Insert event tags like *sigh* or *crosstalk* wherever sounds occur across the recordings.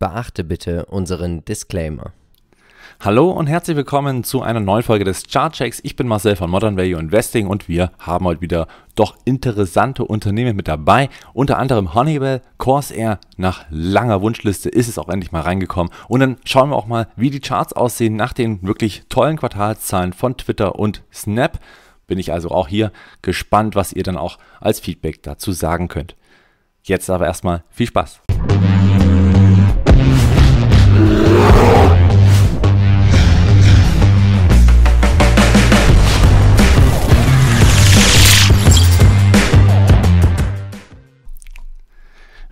Beachte bitte unseren Disclaimer. Hallo und herzlich willkommen zu einer neuen Folge des Chart Checks. Ich bin Marcel von Modern Value Investing und wir haben heute wieder doch interessante Unternehmen mit dabei. Unter anderem Honeywell, Corsair. Nach langer Wunschliste ist es auch endlich mal reingekommen. Und dann schauen wir auch mal, wie die Charts aussehen nach den wirklich tollen Quartalszahlen von Twitter und Snap. Bin ich also auch hier gespannt, was ihr dann auch als Feedback dazu sagen könnt. Jetzt aber erstmal viel Spaß.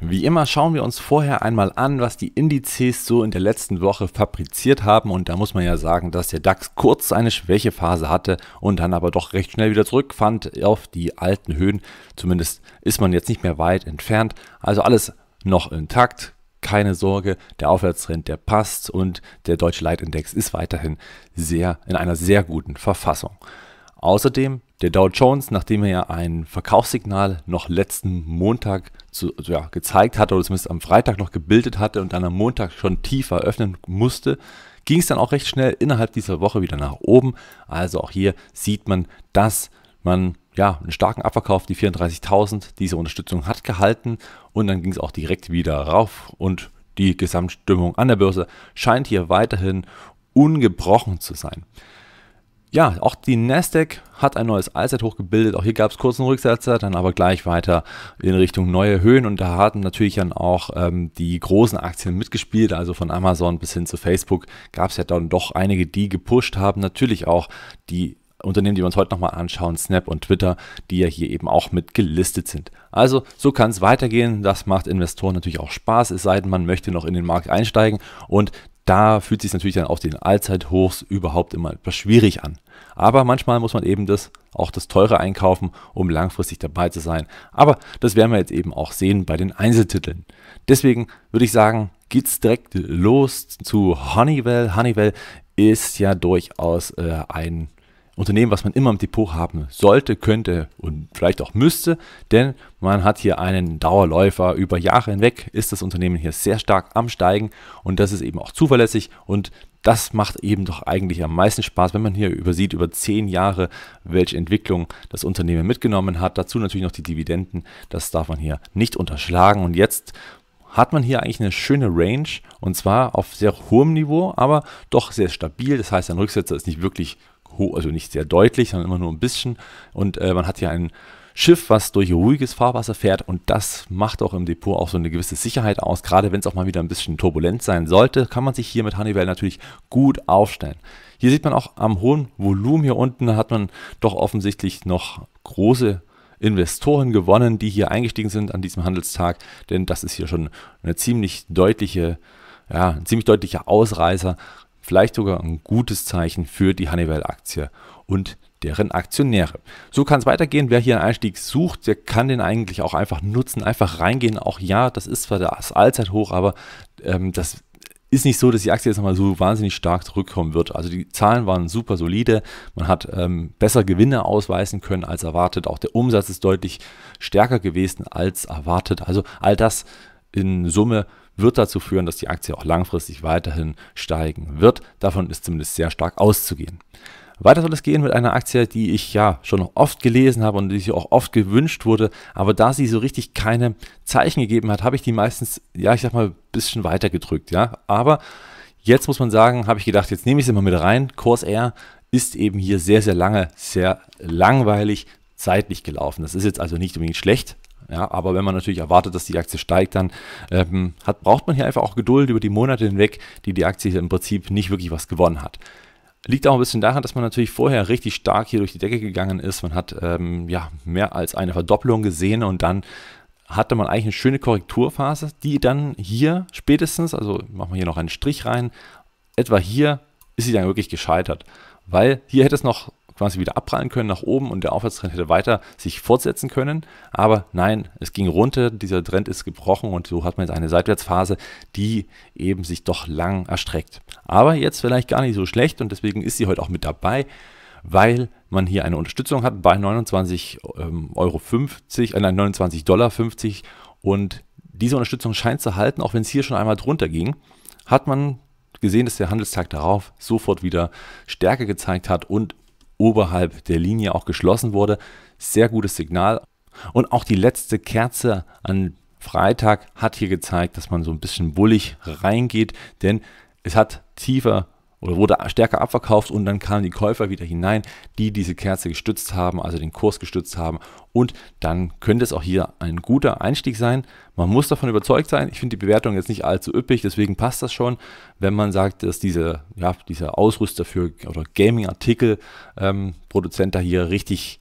Wie immer schauen wir uns vorher einmal an, was die Indizes so in der letzten Woche fabriziert haben und da muss man ja sagen, dass der DAX kurz eine Schwächephase hatte und dann aber doch recht schnell wieder zurückfand auf die alten Höhen. Zumindest ist man jetzt nicht mehr weit entfernt. Also alles noch intakt, keine Sorge, der Aufwärtstrend, der passt und der deutsche Leitindex ist weiterhin sehr in einer sehr guten Verfassung. Außerdem der Dow Jones, nachdem er ja ein Verkaufssignal noch letzten Montag zu, ja, gezeigt hatte oder zumindest am Freitag noch gebildet hatte und dann am Montag schon tiefer öffnen musste, ging es dann auch recht schnell innerhalb dieser Woche wieder nach oben. Also auch hier sieht man, dass man ja, einen starken Abverkauf, die 34.000. Diese Unterstützung hat gehalten und dann ging es auch direkt wieder rauf und die Gesamtstimmung an der Börse scheint hier weiterhin ungebrochen zu sein. Ja, auch die Nasdaq hat ein neues Allzeithoch gebildet. Auch hier gab es kurzen Rücksetzer, dann aber gleich weiter in Richtung neue Höhen. Und da hatten natürlich dann auch ähm, die großen Aktien mitgespielt, also von Amazon bis hin zu Facebook gab es ja dann doch einige, die gepusht haben. Natürlich auch die Unternehmen, die wir uns heute nochmal anschauen, Snap und Twitter, die ja hier eben auch mit gelistet sind. Also so kann es weitergehen. Das macht Investoren natürlich auch Spaß, es sei denn, man möchte noch in den Markt einsteigen und da fühlt sich natürlich dann auf den Allzeithochs überhaupt immer etwas schwierig an. Aber manchmal muss man eben das, auch das teure einkaufen, um langfristig dabei zu sein. Aber das werden wir jetzt eben auch sehen bei den Einzeltiteln. Deswegen würde ich sagen, geht's direkt los zu Honeywell. Honeywell ist ja durchaus äh, ein Unternehmen, was man immer im Depot haben sollte, könnte und vielleicht auch müsste, denn man hat hier einen Dauerläufer. Über Jahre hinweg ist das Unternehmen hier sehr stark am Steigen und das ist eben auch zuverlässig und das macht eben doch eigentlich am meisten Spaß, wenn man hier übersieht, über zehn Jahre, welche Entwicklung das Unternehmen mitgenommen hat. Dazu natürlich noch die Dividenden, das darf man hier nicht unterschlagen. Und jetzt hat man hier eigentlich eine schöne Range und zwar auf sehr hohem Niveau, aber doch sehr stabil. Das heißt, ein Rücksetzer ist nicht wirklich also nicht sehr deutlich, sondern immer nur ein bisschen. Und äh, man hat hier ein Schiff, was durch ruhiges Fahrwasser fährt und das macht auch im Depot auch so eine gewisse Sicherheit aus. Gerade wenn es auch mal wieder ein bisschen turbulent sein sollte, kann man sich hier mit Honeywell natürlich gut aufstellen. Hier sieht man auch am hohen Volumen hier unten hat man doch offensichtlich noch große Investoren gewonnen, die hier eingestiegen sind an diesem Handelstag, denn das ist hier schon eine ziemlich deutliche ja, ein ziemlich deutlicher Ausreißer vielleicht sogar ein gutes Zeichen für die Honeywell-Aktie und deren Aktionäre. So kann es weitergehen. Wer hier einen Einstieg sucht, der kann den eigentlich auch einfach nutzen, einfach reingehen. Auch ja, das ist zwar das Allzeithoch, aber ähm, das ist nicht so, dass die Aktie jetzt nochmal so wahnsinnig stark zurückkommen wird. Also die Zahlen waren super solide. Man hat ähm, besser Gewinne ausweisen können als erwartet. Auch der Umsatz ist deutlich stärker gewesen als erwartet. Also all das in Summe wird dazu führen, dass die Aktie auch langfristig weiterhin steigen wird. Davon ist zumindest sehr stark auszugehen. Weiter soll es gehen mit einer Aktie, die ich ja schon oft gelesen habe und die sich auch oft gewünscht wurde, aber da sie so richtig keine Zeichen gegeben hat, habe ich die meistens, ja, ich sag mal, ein bisschen weiter gedrückt, ja. Aber jetzt muss man sagen, habe ich gedacht, jetzt nehme ich sie mal mit rein. Corsair ist eben hier sehr, sehr lange, sehr langweilig zeitlich gelaufen. Das ist jetzt also nicht unbedingt schlecht, ja, aber wenn man natürlich erwartet, dass die Aktie steigt, dann ähm, hat, braucht man hier einfach auch Geduld über die Monate hinweg, die die Aktie im Prinzip nicht wirklich was gewonnen hat. Liegt auch ein bisschen daran, dass man natürlich vorher richtig stark hier durch die Decke gegangen ist. Man hat ähm, ja mehr als eine Verdopplung gesehen und dann hatte man eigentlich eine schöne Korrekturphase, die dann hier spätestens, also machen wir hier noch einen Strich rein, etwa hier ist sie dann wirklich gescheitert. Weil hier hätte es noch quasi wieder abprallen können nach oben und der Aufwärtstrend hätte weiter sich fortsetzen können. Aber nein, es ging runter, dieser Trend ist gebrochen und so hat man jetzt eine Seitwärtsphase, die eben sich doch lang erstreckt. Aber jetzt vielleicht gar nicht so schlecht und deswegen ist sie heute auch mit dabei weil man hier eine Unterstützung hat bei 29,50 ähm, Euro, äh, nein, 29 Dollar 50 und diese Unterstützung scheint zu halten, auch wenn es hier schon einmal drunter ging, hat man gesehen, dass der Handelstag darauf sofort wieder Stärke gezeigt hat und oberhalb der Linie auch geschlossen wurde. Sehr gutes Signal. Und auch die letzte Kerze an Freitag hat hier gezeigt, dass man so ein bisschen bullig reingeht, denn es hat tiefer oder wurde stärker abverkauft und dann kamen die Käufer wieder hinein, die diese Kerze gestützt haben, also den Kurs gestützt haben und dann könnte es auch hier ein guter Einstieg sein. Man muss davon überzeugt sein. Ich finde die Bewertung jetzt nicht allzu üppig, deswegen passt das schon, wenn man sagt, dass diese, ja, dieser Ausrüster für oder Gaming-Artikel-Produzent ähm, da hier richtig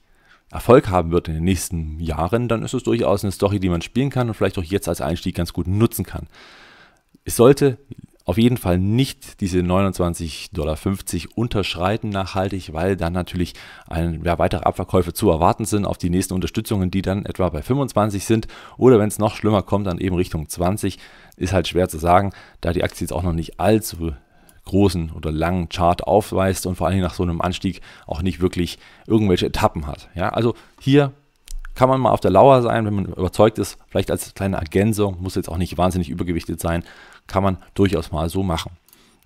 Erfolg haben wird in den nächsten Jahren, dann ist es durchaus eine Story, die man spielen kann und vielleicht auch jetzt als Einstieg ganz gut nutzen kann. Es sollte auf jeden Fall nicht diese 29,50 Dollar unterschreiten nachhaltig, weil dann natürlich ein, ja, weitere Abverkäufe zu erwarten sind auf die nächsten Unterstützungen, die dann etwa bei 25 sind oder wenn es noch schlimmer kommt, dann eben Richtung 20. Ist halt schwer zu sagen, da die Aktie jetzt auch noch nicht allzu großen oder langen Chart aufweist und vor allem nach so einem Anstieg auch nicht wirklich irgendwelche Etappen hat. Ja, also hier kann man mal auf der Lauer sein, wenn man überzeugt ist, vielleicht als kleine Ergänzung, muss jetzt auch nicht wahnsinnig übergewichtet sein, kann man durchaus mal so machen.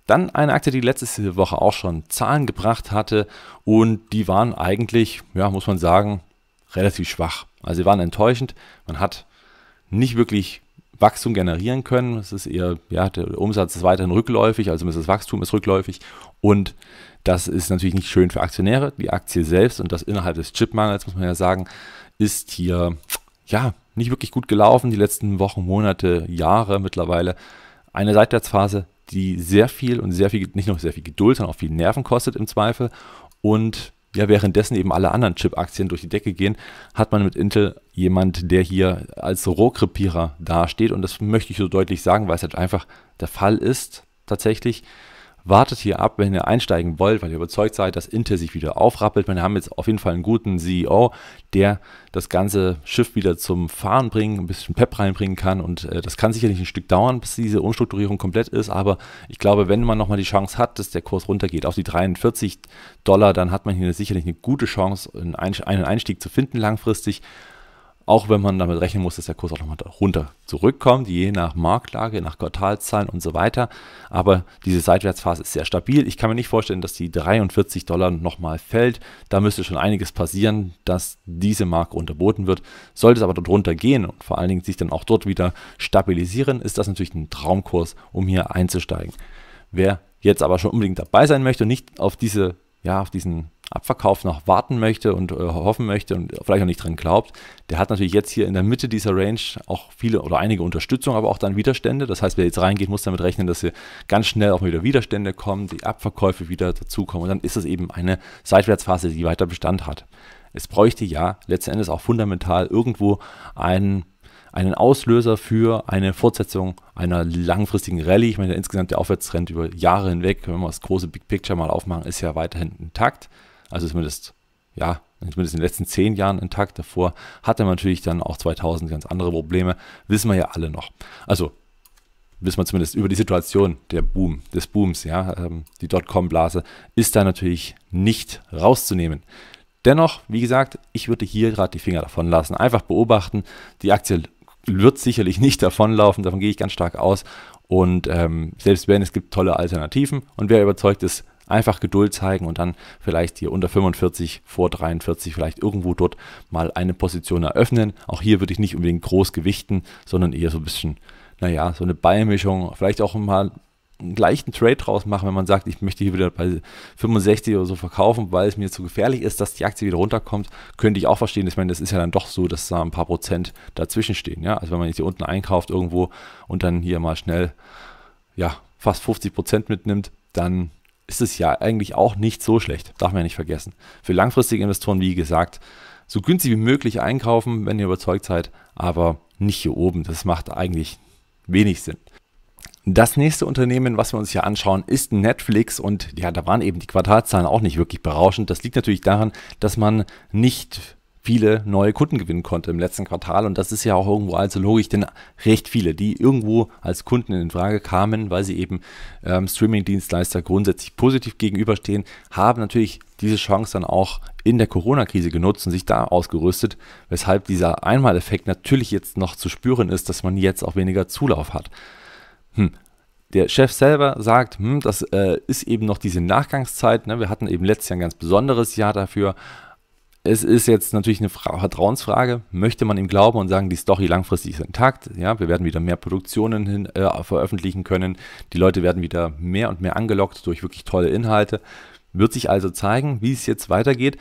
Dann eine Aktie, die letzte Woche auch schon Zahlen gebracht hatte und die waren eigentlich, ja, muss man sagen, relativ schwach. Also sie waren enttäuschend. Man hat nicht wirklich Wachstum generieren können. Es ist eher, ja, der Umsatz ist weiterhin rückläufig, also das Wachstum ist rückläufig und das ist natürlich nicht schön für Aktionäre. Die Aktie selbst und das innerhalb des Chipmangels, muss man ja sagen, ist hier, ja, nicht wirklich gut gelaufen, die letzten Wochen, Monate, Jahre mittlerweile eine Seitwärtsphase, die sehr viel und sehr viel, nicht nur sehr viel Geduld, sondern auch viel Nerven kostet im Zweifel. Und ja, währenddessen eben alle anderen Chip-Aktien durch die Decke gehen, hat man mit Intel jemand, der hier als Rohkrepierer dasteht. Und das möchte ich so deutlich sagen, weil es halt einfach der Fall ist, tatsächlich. Wartet hier ab, wenn ihr einsteigen wollt, weil ihr überzeugt seid, dass Intel sich wieder aufrappelt. Wir haben jetzt auf jeden Fall einen guten CEO, der das ganze Schiff wieder zum Fahren bringen, ein bisschen Pep reinbringen kann. Und äh, das kann sicherlich ein Stück dauern, bis diese Umstrukturierung komplett ist. Aber ich glaube, wenn man nochmal die Chance hat, dass der Kurs runtergeht auf die 43 Dollar, dann hat man hier sicherlich eine gute Chance, einen Einstieg zu finden langfristig. Auch wenn man damit rechnen muss, dass der Kurs auch nochmal runter zurückkommt, je nach Marktlage, nach Quartalszahlen und so weiter. Aber diese Seitwärtsphase ist sehr stabil. Ich kann mir nicht vorstellen, dass die 43 Dollar nochmal fällt. Da müsste schon einiges passieren, dass diese Marke unterboten wird. Sollte es aber darunter gehen und vor allen Dingen sich dann auch dort wieder stabilisieren, ist das natürlich ein Traumkurs, um hier einzusteigen. Wer jetzt aber schon unbedingt dabei sein möchte und nicht auf diese ja, auf diesen Abverkauf noch warten möchte und äh, hoffen möchte und vielleicht noch nicht dran glaubt, der hat natürlich jetzt hier in der Mitte dieser Range auch viele oder einige Unterstützung, aber auch dann Widerstände. Das heißt, wer jetzt reingeht, muss damit rechnen, dass hier ganz schnell auch wieder Widerstände kommen, die Abverkäufe wieder dazukommen und dann ist es eben eine Seitwärtsphase, die weiter Bestand hat. Es bräuchte ja letzten Endes auch fundamental irgendwo einen einen Auslöser für eine Fortsetzung einer langfristigen Rallye. Ich meine, insgesamt der Aufwärtstrend über Jahre hinweg, wenn wir das große Big Picture mal aufmachen, ist ja weiterhin intakt. Also zumindest, ja, zumindest in den letzten zehn Jahren intakt. Davor hatte man natürlich dann auch 2000 ganz andere Probleme. Wissen wir ja alle noch. Also wissen wir zumindest über die Situation der Boom, des Booms, ja, ähm, die Dotcom-Blase ist da natürlich nicht rauszunehmen. Dennoch, wie gesagt, ich würde hier gerade die Finger davon lassen. Einfach beobachten. Die Aktie wird sicherlich nicht davonlaufen, davon gehe ich ganz stark aus. Und ähm, selbst wenn, es gibt tolle Alternativen. Und wer überzeugt ist, Einfach Geduld zeigen und dann vielleicht hier unter 45, vor 43, vielleicht irgendwo dort mal eine Position eröffnen. Auch hier würde ich nicht unbedingt groß gewichten, sondern eher so ein bisschen, naja, so eine Beimischung, vielleicht auch mal einen gleichen Trade draus machen, wenn man sagt, ich möchte hier wieder bei 65 oder so verkaufen, weil es mir zu gefährlich ist, dass die Aktie wieder runterkommt, könnte ich auch verstehen. Ich meine, das ist ja dann doch so, dass da ein paar Prozent dazwischen stehen. Ja? Also wenn man jetzt hier unten einkauft irgendwo und dann hier mal schnell ja, fast 50 Prozent mitnimmt, dann ist es ja eigentlich auch nicht so schlecht. Darf man ja nicht vergessen. Für langfristige Investoren, wie gesagt, so günstig wie möglich einkaufen, wenn ihr überzeugt seid, aber nicht hier oben. Das macht eigentlich wenig Sinn. Das nächste Unternehmen, was wir uns hier anschauen, ist Netflix und ja, da waren eben die Quartalzahlen auch nicht wirklich berauschend. Das liegt natürlich daran, dass man nicht viele neue Kunden gewinnen konnte im letzten Quartal. Und das ist ja auch irgendwo also logisch, denn recht viele, die irgendwo als Kunden in Frage kamen, weil sie eben ähm, Streaming-Dienstleister grundsätzlich positiv gegenüberstehen, haben natürlich diese Chance dann auch in der Corona-Krise genutzt und sich da ausgerüstet, weshalb dieser Einmaleffekt natürlich jetzt noch zu spüren ist, dass man jetzt auch weniger Zulauf hat. Hm. Der Chef selber sagt, hm, das äh, ist eben noch diese Nachgangszeit. Ne? Wir hatten eben letztes Jahr ein ganz besonderes Jahr dafür, es ist jetzt natürlich eine Vertrauensfrage. Möchte man ihm glauben und sagen, die Story langfristig ist intakt? Ja, wir werden wieder mehr Produktionen hin, äh, veröffentlichen können. Die Leute werden wieder mehr und mehr angelockt durch wirklich tolle Inhalte. Wird sich also zeigen, wie es jetzt weitergeht.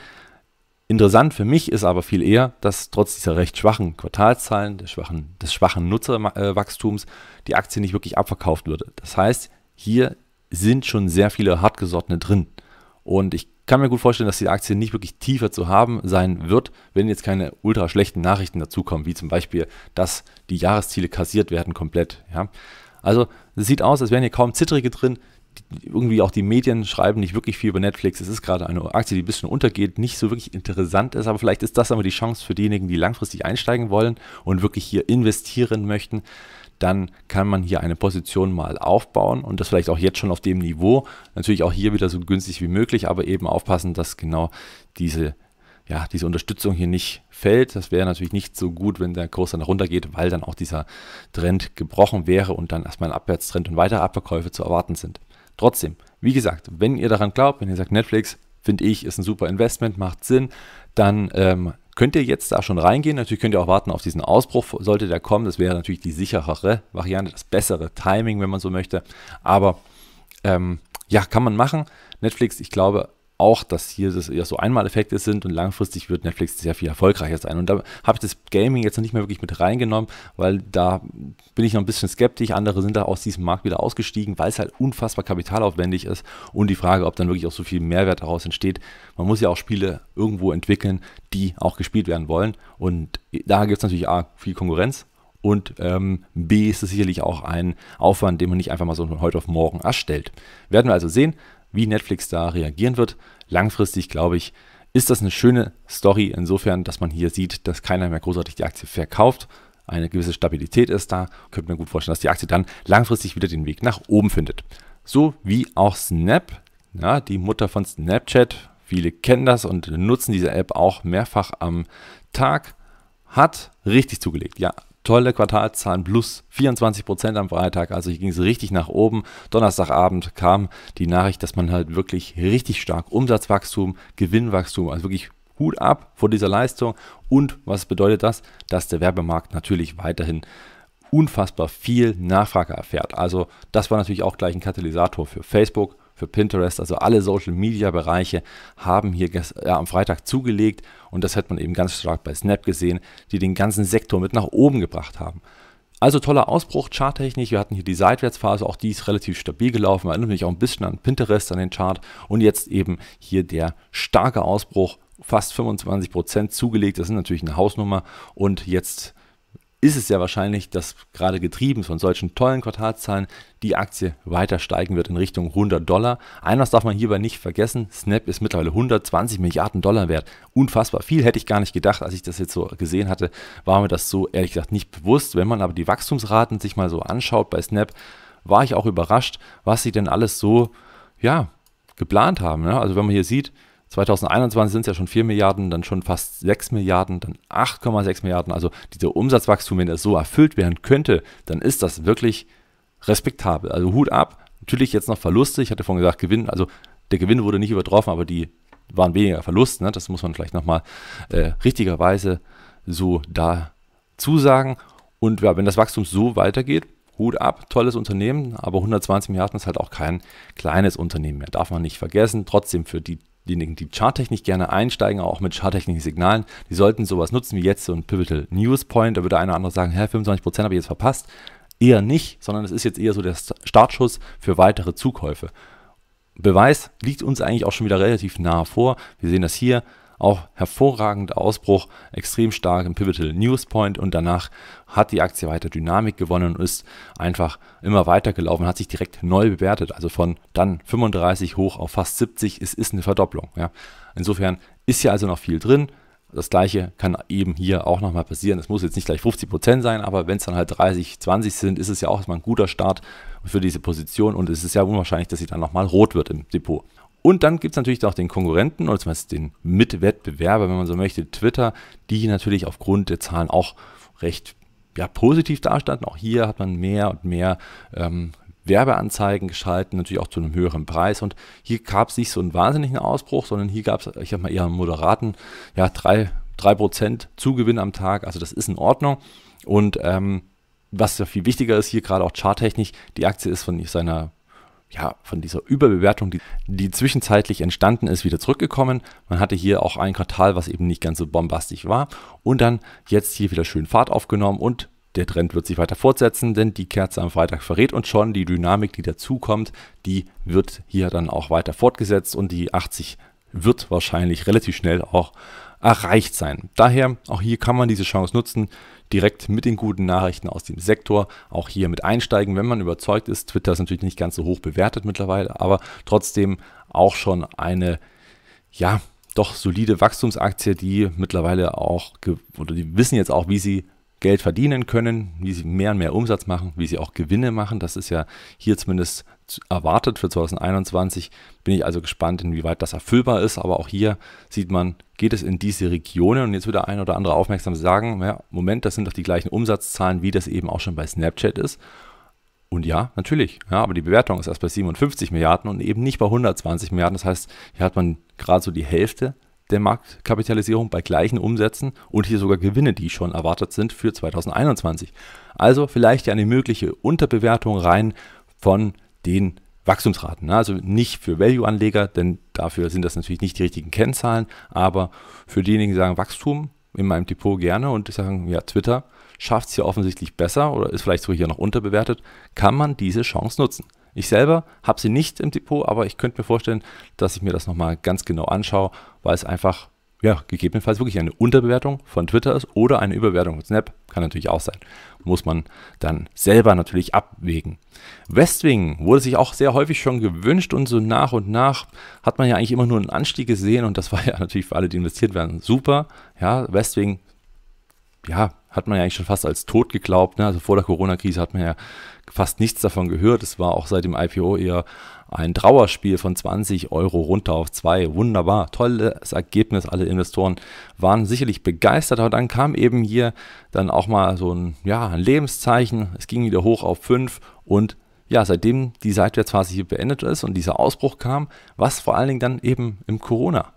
Interessant für mich ist aber viel eher, dass trotz dieser recht schwachen Quartalszahlen, schwachen, des schwachen Nutzerwachstums, die Aktie nicht wirklich abverkauft würde. Das heißt, hier sind schon sehr viele Hartgesottene drin. Und ich kann mir gut vorstellen, dass die Aktie nicht wirklich tiefer zu haben sein wird, wenn jetzt keine ultra schlechten Nachrichten dazukommen, wie zum Beispiel, dass die Jahresziele kassiert werden komplett. Ja. Also es sieht aus, als wären hier kaum Zittrige drin. irgendwie auch die Medien schreiben nicht wirklich viel über Netflix. Es ist gerade eine Aktie, die ein bisschen untergeht, nicht so wirklich interessant ist, aber vielleicht ist das aber die Chance für diejenigen, die langfristig einsteigen wollen und wirklich hier investieren möchten dann kann man hier eine Position mal aufbauen und das vielleicht auch jetzt schon auf dem Niveau. Natürlich auch hier wieder so günstig wie möglich, aber eben aufpassen, dass genau diese ja, diese Unterstützung hier nicht fällt. Das wäre natürlich nicht so gut, wenn der Kurs dann runtergeht, weil dann auch dieser Trend gebrochen wäre und dann erstmal ein Abwärtstrend und weitere Abverkäufe zu erwarten sind. Trotzdem, wie gesagt, wenn ihr daran glaubt, wenn ihr sagt, Netflix, finde ich, ist ein super Investment, macht Sinn, dann ähm, Könnt ihr jetzt da schon reingehen? Natürlich könnt ihr auch warten auf diesen Ausbruch, sollte der kommen. Das wäre natürlich die sicherere Variante, das bessere Timing, wenn man so möchte. Aber ähm, ja, kann man machen. Netflix, ich glaube, auch, dass hier das eher so Einmaleffekte sind und langfristig wird Netflix sehr viel erfolgreicher sein. Und da habe ich das Gaming jetzt noch nicht mehr wirklich mit reingenommen, weil da bin ich noch ein bisschen skeptisch. Andere sind da aus diesem Markt wieder ausgestiegen, weil es halt unfassbar kapitalaufwendig ist und die Frage, ob dann wirklich auch so viel Mehrwert daraus entsteht. Man muss ja auch Spiele irgendwo entwickeln, die auch gespielt werden wollen. Und da gibt es natürlich A, viel Konkurrenz, und ähm, B ist es sicherlich auch ein Aufwand, den man nicht einfach mal so von heute auf morgen erstellt. Werden wir also sehen wie Netflix da reagieren wird. Langfristig glaube ich, ist das eine schöne Story insofern, dass man hier sieht, dass keiner mehr großartig die Aktie verkauft. Eine gewisse Stabilität ist da. Könnte mir gut vorstellen, dass die Aktie dann langfristig wieder den Weg nach oben findet. So wie auch Snap, ja, die Mutter von Snapchat. Viele kennen das und nutzen diese App auch mehrfach am Tag. Hat richtig zugelegt. Ja, tolle Quartalszahlen, plus 24 Prozent am Freitag. Also hier ging es richtig nach oben. Donnerstagabend kam die Nachricht, dass man halt wirklich richtig stark Umsatzwachstum, Gewinnwachstum, also wirklich Hut ab vor dieser Leistung. Und was bedeutet das? Dass der Werbemarkt natürlich weiterhin unfassbar viel Nachfrage erfährt. Also das war natürlich auch gleich ein Katalysator für Facebook, für Pinterest, also alle Social-Media-Bereiche haben hier äh, am Freitag zugelegt und das hat man eben ganz stark bei Snap gesehen, die den ganzen Sektor mit nach oben gebracht haben. Also toller Ausbruch charttechnisch. Wir hatten hier die Seitwärtsphase, auch die ist relativ stabil gelaufen. Erinnert mich auch ein bisschen an Pinterest, an den Chart. Und jetzt eben hier der starke Ausbruch, fast 25% Prozent zugelegt. Das ist natürlich eine Hausnummer. Und jetzt ist es ja wahrscheinlich, dass gerade getrieben von solchen tollen Quartalszahlen die Aktie weiter steigen wird in Richtung 100 Dollar. Eines darf man hierbei nicht vergessen, Snap ist mittlerweile 120 Milliarden Dollar wert. Unfassbar viel hätte ich gar nicht gedacht, als ich das jetzt so gesehen hatte, war mir das so ehrlich gesagt nicht bewusst. Wenn man aber die Wachstumsraten sich mal so anschaut bei Snap, war ich auch überrascht, was sie denn alles so, ja, geplant haben. Ne? Also wenn man hier sieht, 2021 sind es ja schon 4 Milliarden, dann schon fast 6 Milliarden, dann 8,6 Milliarden. Also dieser Umsatzwachstum, wenn das so erfüllt werden könnte, dann ist das wirklich respektabel. Also Hut ab. Natürlich jetzt noch Verluste. Ich hatte vorhin gesagt, Gewinn, also der Gewinn wurde nicht übertroffen, aber die waren weniger Verluste. Ne? Das muss man vielleicht nochmal äh, richtigerweise so dazu sagen. Und ja, wenn das Wachstum so weitergeht, Hut ab, tolles Unternehmen, aber 120 Milliarden ist halt auch kein kleines Unternehmen mehr, darf man nicht vergessen. Trotzdem für die diejenigen, die Charttechnik gerne einsteigen, auch mit charttechnischen signalen die sollten sowas nutzen wie jetzt so ein Pivotal News Point. Da würde einer oder andere sagen, Herr, 25% habe ich jetzt verpasst. Eher nicht, sondern es ist jetzt eher so der Startschuss für weitere Zukäufe. Beweis liegt uns eigentlich auch schon wieder relativ nah vor. Wir sehen das hier, auch hervorragender Ausbruch, extrem stark im Pivotal News Point und danach hat die Aktie weiter Dynamik gewonnen und ist einfach immer weiter gelaufen, hat sich direkt neu bewertet, also von dann 35 hoch auf fast 70, es ist eine Verdopplung. Ja. Insofern ist hier also noch viel drin. Das gleiche kann eben hier auch nochmal passieren. Es muss jetzt nicht gleich 50% Prozent sein, aber wenn es dann halt 30, 20 sind, ist es ja auch erstmal ein guter Start für diese Position und es ist ja unwahrscheinlich, dass sie dann nochmal rot wird im Depot. Und dann gibt es natürlich auch den Konkurrenten oder zumindest den Mitwettbewerber, wenn man so möchte, Twitter, die natürlich aufgrund der Zahlen auch recht ja, positiv dastanden. Auch hier hat man mehr und mehr ähm, Werbeanzeigen geschalten, natürlich auch zu einem höheren Preis. Und hier gab es nicht so einen wahnsinnigen Ausbruch, sondern hier gab es, ich habe mal eher einen moderaten, ja, 3%, 3 Zugewinn am Tag. Also das ist in Ordnung. Und ähm, was ja viel wichtiger ist, hier gerade auch charttechnisch, die Aktie ist von seiner ja, von dieser Überbewertung, die, die zwischenzeitlich entstanden ist, wieder zurückgekommen. Man hatte hier auch ein Quartal, was eben nicht ganz so bombastisch war. Und dann jetzt hier wieder schön Fahrt aufgenommen und der Trend wird sich weiter fortsetzen, denn die Kerze am Freitag verrät uns schon, die Dynamik, die dazukommt, die wird hier dann auch weiter fortgesetzt und die 80 wird wahrscheinlich relativ schnell auch erreicht sein. Daher, auch hier kann man diese Chance nutzen, direkt mit den guten Nachrichten aus dem Sektor auch hier mit einsteigen, wenn man überzeugt ist. Twitter ist natürlich nicht ganz so hoch bewertet mittlerweile, aber trotzdem auch schon eine, ja, doch solide Wachstumsaktie, die mittlerweile auch, oder die wissen jetzt auch, wie sie Geld verdienen können, wie sie mehr und mehr Umsatz machen, wie sie auch Gewinne machen. Das ist ja hier zumindest erwartet für 2021. Bin ich also gespannt, inwieweit das erfüllbar ist. Aber auch hier sieht man, geht es in diese Regionen. Und jetzt wird der ein oder andere aufmerksam sagen, ja, Moment, das sind doch die gleichen Umsatzzahlen, wie das eben auch schon bei Snapchat ist. Und ja, natürlich. Ja, aber die Bewertung ist erst bei 57 Milliarden und eben nicht bei 120 Milliarden. Das heißt, hier hat man gerade so die Hälfte der Marktkapitalisierung bei gleichen Umsätzen und hier sogar Gewinne, die schon erwartet sind für 2021. Also vielleicht eine mögliche Unterbewertung rein von den Wachstumsraten. Ne? Also nicht für Value-Anleger, denn dafür sind das natürlich nicht die richtigen Kennzahlen, aber für diejenigen, die sagen Wachstum in meinem Depot gerne und sagen, ja, Twitter schafft es hier offensichtlich besser oder ist vielleicht sogar hier noch unterbewertet, kann man diese Chance nutzen. Ich selber habe sie nicht im Depot, aber ich könnte mir vorstellen, dass ich mir das nochmal ganz genau anschaue, weil es einfach ja, gegebenenfalls wirklich eine Unterbewertung von Twitter ist oder eine Überbewertung von Snap, kann natürlich auch sein. Muss man dann selber natürlich abwägen. Westwing wurde sich auch sehr häufig schon gewünscht und so nach und nach hat man ja eigentlich immer nur einen Anstieg gesehen und das war *laughs* ja natürlich für alle, die investiert werden, super. Ja, Westwing, ja, hat man ja eigentlich schon fast als tot geglaubt. Ne? Also vor der Corona-Krise hat man ja fast nichts davon gehört. Es war auch seit dem IPO eher ein Trauerspiel von 20 Euro runter auf 2. Wunderbar, tolles Ergebnis. Alle Investoren waren sicherlich begeistert, aber dann kam eben hier dann auch mal so ein, ja, ein Lebenszeichen. Es ging wieder hoch auf 5 und ja, seitdem die Seitwärtsphase hier beendet ist und dieser Ausbruch kam, was vor allen Dingen dann eben im Corona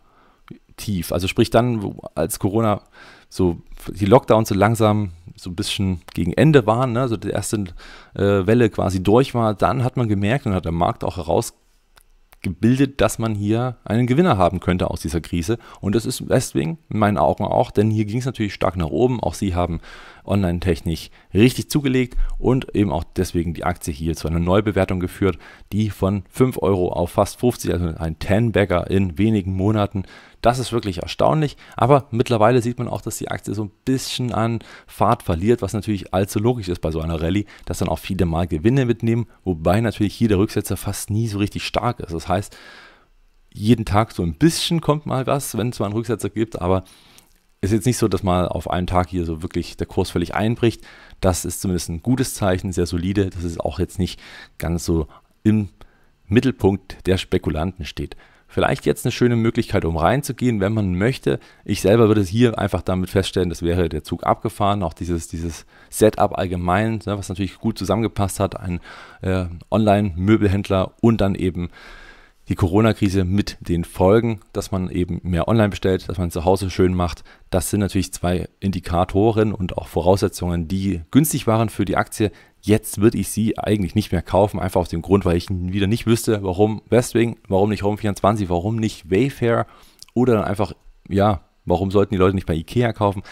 tief, also sprich dann, als Corona so die Lockdowns so langsam so ein bisschen gegen Ende waren, ne, so die erste äh, Welle quasi durch war, dann hat man gemerkt und hat der Markt auch herausgebildet, dass man hier einen Gewinner haben könnte aus dieser Krise. Und das ist deswegen in meinen Augen auch, denn hier ging es natürlich stark nach oben. Auch sie haben Online-Technik richtig zugelegt und eben auch deswegen die Aktie hier zu einer Neubewertung geführt, die von 5 Euro auf fast 50, also ein 10-Bagger in wenigen Monaten. Das ist wirklich erstaunlich, aber mittlerweile sieht man auch, dass die Aktie so ein bisschen an Fahrt verliert, was natürlich allzu logisch ist bei so einer Rallye, dass dann auch viele mal Gewinne mitnehmen, wobei natürlich hier der Rücksetzer fast nie so richtig stark ist. Das heißt, jeden Tag so ein bisschen kommt mal was, wenn es mal einen Rücksetzer gibt, aber ist jetzt nicht so, dass mal auf einen Tag hier so wirklich der Kurs völlig einbricht. Das ist zumindest ein gutes Zeichen, sehr solide, dass es auch jetzt nicht ganz so im Mittelpunkt der Spekulanten steht. Vielleicht jetzt eine schöne Möglichkeit, um reinzugehen, wenn man möchte. Ich selber würde es hier einfach damit feststellen, das wäre der Zug abgefahren. Auch dieses, dieses Setup allgemein, ne, was natürlich gut zusammengepasst hat, ein äh, Online-Möbelhändler und dann eben die Corona-Krise mit den Folgen, dass man eben mehr online bestellt, dass man zu Hause schön macht. Das sind natürlich zwei Indikatoren und auch Voraussetzungen, die günstig waren für die Aktie. Jetzt würde ich sie eigentlich nicht mehr kaufen, einfach aus dem Grund, weil ich wieder nicht wüsste, warum Westwing, warum nicht Home24, warum nicht Wayfair oder dann einfach, ja, warum sollten die Leute nicht bei Ikea kaufen?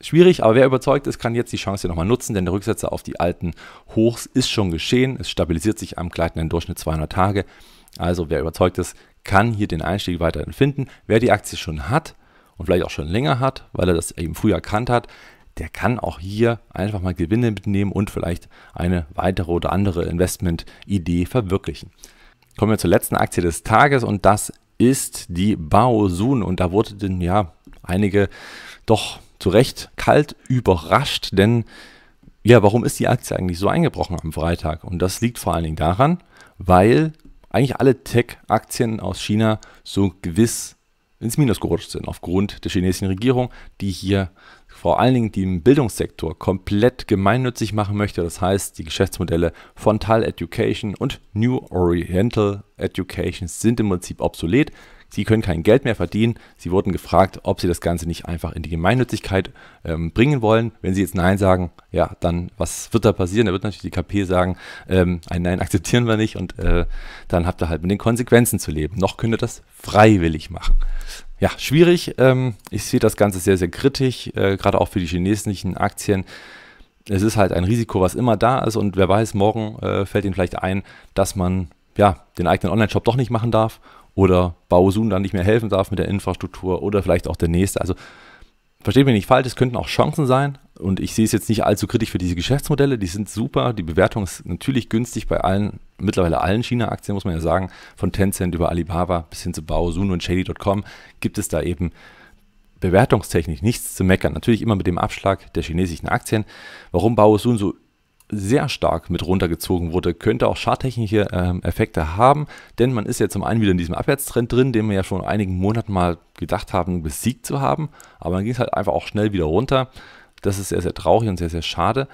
Schwierig, aber wer überzeugt ist, kann jetzt die Chance nochmal nutzen, denn der Rücksetzer auf die alten Hochs ist schon geschehen. Es stabilisiert sich am gleitenden Durchschnitt 200 Tage. Also wer überzeugt ist, kann hier den Einstieg weiterhin finden. Wer die Aktie schon hat und vielleicht auch schon länger hat, weil er das eben früher erkannt hat, der kann auch hier einfach mal Gewinne mitnehmen und vielleicht eine weitere oder andere Investmentidee verwirklichen. Kommen wir zur letzten Aktie des Tages und das ist die Baosun. Und da wurden ja einige doch zu Recht kalt überrascht, denn ja, warum ist die Aktie eigentlich so eingebrochen am Freitag? Und das liegt vor allen Dingen daran, weil eigentlich alle Tech-Aktien aus China so gewiss ins Minus gerutscht sind, aufgrund der chinesischen Regierung, die hier vor allen Dingen den Bildungssektor komplett gemeinnützig machen möchte. Das heißt, die Geschäftsmodelle von Tal Education und New Oriental Education sind im Prinzip obsolet. Sie können kein Geld mehr verdienen. Sie wurden gefragt, ob Sie das Ganze nicht einfach in die Gemeinnützigkeit ähm, bringen wollen. Wenn Sie jetzt Nein sagen, ja, dann was wird da passieren? Da wird natürlich die KP sagen, ähm, ein Nein akzeptieren wir nicht und äh, dann habt ihr halt mit den Konsequenzen zu leben. Noch könnt ihr das freiwillig machen. Ja, schwierig. Ähm, ich sehe das Ganze sehr, sehr kritisch, äh, gerade auch für die chinesischen Aktien es ist halt ein Risiko, was immer da ist und wer weiß, morgen äh, fällt ihnen vielleicht ein, dass man ja den eigenen Online-Shop doch nicht machen darf oder Baosun dann nicht mehr helfen darf mit der Infrastruktur oder vielleicht auch der nächste. Also versteht mich nicht falsch, es könnten auch Chancen sein und ich sehe es jetzt nicht allzu kritisch für diese Geschäftsmodelle, die sind super, die Bewertung ist natürlich günstig bei allen, mittlerweile allen China-Aktien, muss man ja sagen, von Tencent über Alibaba bis hin zu Baosun und Shady.com gibt es da eben bewertungstechnisch nichts zu meckern. Natürlich immer mit dem Abschlag der chinesischen Aktien. Warum Baosun so sehr stark mit runtergezogen wurde, könnte auch schadtechnische ähm, Effekte haben, denn man ist ja zum einen wieder in diesem Abwärtstrend drin, den wir ja schon einigen Monaten mal gedacht haben, besiegt zu haben, aber dann ging es halt einfach auch schnell wieder runter. Das ist sehr, sehr traurig und sehr, sehr schade.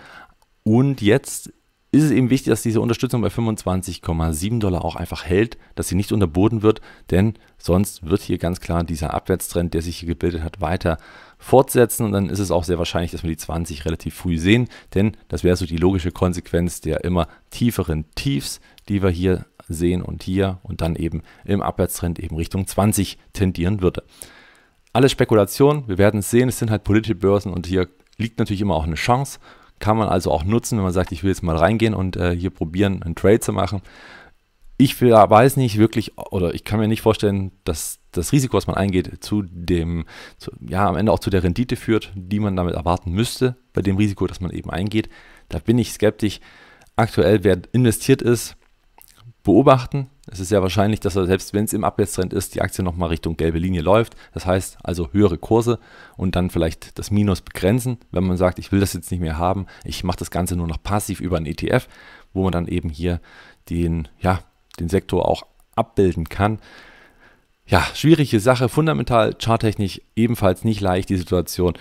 Und jetzt ist es eben wichtig, dass diese Unterstützung bei 25,7 Dollar auch einfach hält, dass sie nicht unterboden wird, denn sonst wird hier ganz klar dieser Abwärtstrend, der sich hier gebildet hat, weiter fortsetzen und dann ist es auch sehr wahrscheinlich, dass wir die 20 relativ früh sehen, denn das wäre so die logische Konsequenz der immer tieferen Tiefs, die wir hier sehen und hier und dann eben im Abwärtstrend eben Richtung 20 tendieren würde. Alle Spekulationen, wir werden es sehen, es sind halt politische Börsen und hier liegt natürlich immer auch eine Chance, kann man also auch nutzen, wenn man sagt, ich will jetzt mal reingehen und äh, hier probieren, einen Trade zu machen ich weiß nicht wirklich, oder ich kann mir nicht vorstellen, dass das Risiko, was man eingeht, zu dem, zu, ja, am Ende auch zu der Rendite führt, die man damit erwarten müsste, bei dem Risiko, das man eben eingeht. Da bin ich skeptisch. Aktuell, wer investiert ist, beobachten. Es ist sehr wahrscheinlich, dass er, selbst wenn es im Abwärtstrend ist, die Aktie nochmal Richtung gelbe Linie läuft. Das heißt also höhere Kurse und dann vielleicht das Minus begrenzen, wenn man sagt, ich will das jetzt nicht mehr haben, ich mache das Ganze nur noch passiv über einen ETF, wo man dann eben hier den, ja, den Sektor auch abbilden kann. Ja, schwierige Sache, fundamental charttechnisch ebenfalls nicht leicht die Situation.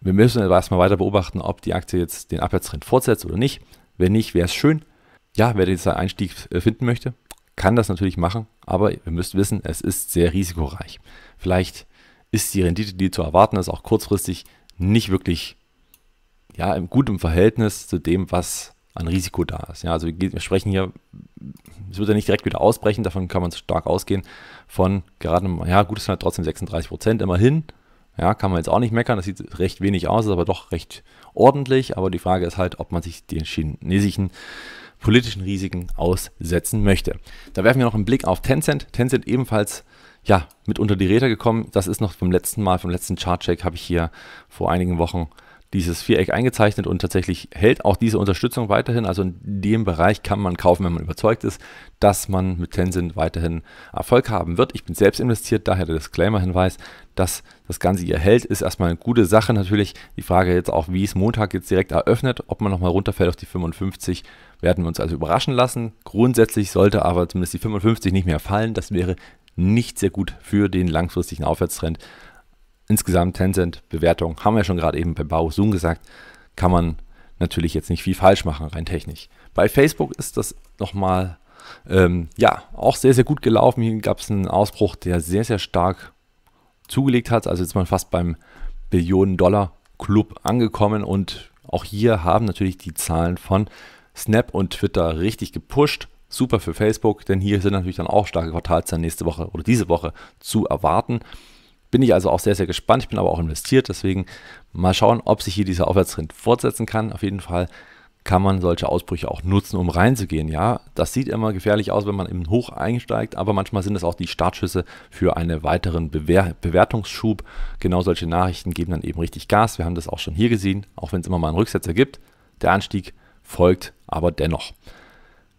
Wir müssen erstmal weiter beobachten, ob die Aktie jetzt den Abwärtstrend fortsetzt oder nicht. Wenn nicht, wäre es schön. Ja, wer jetzt einen Einstieg finden möchte, kann das natürlich machen, aber ihr müsst wissen, es ist sehr risikoreich. Vielleicht ist die Rendite, die zu erwarten ist, auch kurzfristig nicht wirklich ja, gut im Verhältnis zu dem, was an Risiko da ist. Ja, also wir sprechen hier, es wird ja nicht direkt wieder ausbrechen, davon kann man stark ausgehen, von gerade, ja gut, es sind halt trotzdem 36 Prozent immerhin. Ja, kann man jetzt auch nicht meckern, das sieht recht wenig aus, ist aber doch recht ordentlich. Aber die Frage ist halt, ob man sich den chinesischen politischen Risiken aussetzen möchte. Da werfen wir noch einen Blick auf Tencent. Tencent ebenfalls ja, mit unter die Räder gekommen. Das ist noch vom letzten Mal, vom letzten Chartcheck habe ich hier vor einigen Wochen dieses Viereck eingezeichnet und tatsächlich hält auch diese Unterstützung weiterhin. Also in dem Bereich kann man kaufen, wenn man überzeugt ist, dass man mit Tencent weiterhin Erfolg haben wird. Ich bin selbst investiert, daher der Disclaimer-Hinweis, dass das Ganze hier hält, ist erstmal eine gute Sache. Natürlich die Frage jetzt auch, wie es Montag jetzt direkt eröffnet, ob man nochmal runterfällt auf die 55, werden wir uns also überraschen lassen. Grundsätzlich sollte aber zumindest die 55 nicht mehr fallen. Das wäre nicht sehr gut für den langfristigen Aufwärtstrend insgesamt Tencent Bewertung, haben wir schon gerade eben bei Bao Zoom gesagt, kann man natürlich jetzt nicht viel falsch machen, rein technisch. Bei Facebook ist das nochmal, ähm, ja, auch sehr, sehr gut gelaufen. Hier gab es einen Ausbruch, der sehr, sehr stark zugelegt hat. Also jetzt mal fast beim Billionen-Dollar-Club angekommen. Und auch hier haben natürlich die Zahlen von Snap und Twitter richtig gepusht. Super für Facebook, denn hier sind natürlich dann auch starke Quartalszahlen nächste Woche oder diese Woche zu erwarten. Bin ich also auch sehr, sehr gespannt. Ich bin aber auch investiert. Deswegen mal schauen, ob sich hier dieser Aufwärtstrend fortsetzen kann. Auf jeden Fall kann man solche Ausbrüche auch nutzen, um reinzugehen. Ja, das sieht immer gefährlich aus, wenn man im Hoch einsteigt, aber manchmal sind es auch die Startschüsse für einen weiteren Bewer Bewertungsschub. Genau solche Nachrichten geben dann eben richtig Gas. Wir haben das auch schon hier gesehen, auch wenn es immer mal einen Rücksetzer gibt. Der Anstieg folgt aber dennoch.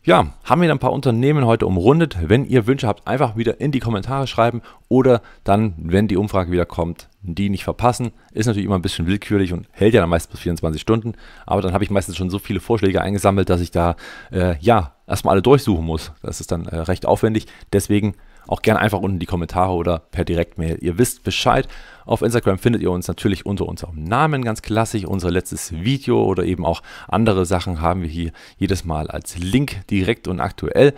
Ja, haben wir ein paar Unternehmen heute umrundet. Wenn ihr Wünsche habt, einfach wieder in die Kommentare schreiben oder dann, wenn die Umfrage wieder kommt, die nicht verpassen. Ist natürlich immer ein bisschen willkürlich und hält ja dann meistens bis 24 Stunden. Aber dann habe ich meistens schon so viele Vorschläge eingesammelt, dass ich da, äh, ja, erstmal alle durchsuchen muss. Das ist dann äh, recht aufwendig. Deswegen auch gerne einfach unten in die Kommentare oder per Direktmail. Ihr wisst Bescheid. Auf Instagram findet ihr uns natürlich unter unserem Namen, ganz klassisch. Unser letztes Video oder eben auch andere Sachen haben wir hier jedes Mal als Link direkt und aktuell.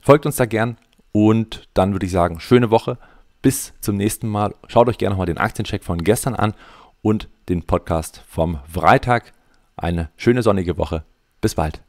Folgt uns da gern und dann würde ich sagen, schöne Woche. Bis zum nächsten Mal. Schaut euch gerne nochmal den Aktiencheck von gestern an und den Podcast vom Freitag. Eine schöne sonnige Woche. Bis bald.